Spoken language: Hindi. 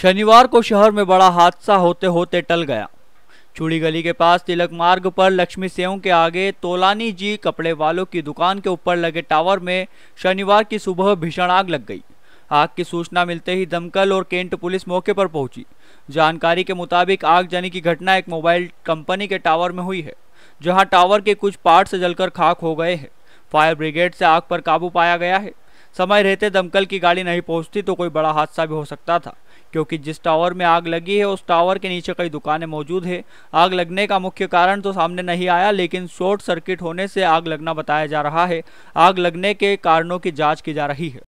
शनिवार को शहर में बड़ा हादसा होते होते टल गया चूड़ी गली के पास तिलक मार्ग पर लक्ष्मी सेव के आगे तोलानी जी कपड़े वालों की दुकान के ऊपर लगे टावर में शनिवार की सुबह भीषण आग लग गई आग की सूचना मिलते ही दमकल और केंट पुलिस मौके पर पहुंची जानकारी के मुताबिक आगजनी की घटना एक मोबाइल कंपनी के टावर में हुई है जहां टावर के कुछ पार्ट्स जलकर खाक हो गए हैं फायर ब्रिगेड से आग पर काबू पाया गया है समय रहते दमकल की गाड़ी नहीं पहुंचती तो कोई बड़ा हादसा भी हो सकता था क्योंकि जिस टावर में आग लगी है उस टावर के नीचे कई दुकानें मौजूद है आग लगने का मुख्य कारण तो सामने नहीं आया लेकिन शॉर्ट सर्किट होने से आग लगना बताया जा रहा है आग लगने के कारणों की जाँच की जा रही है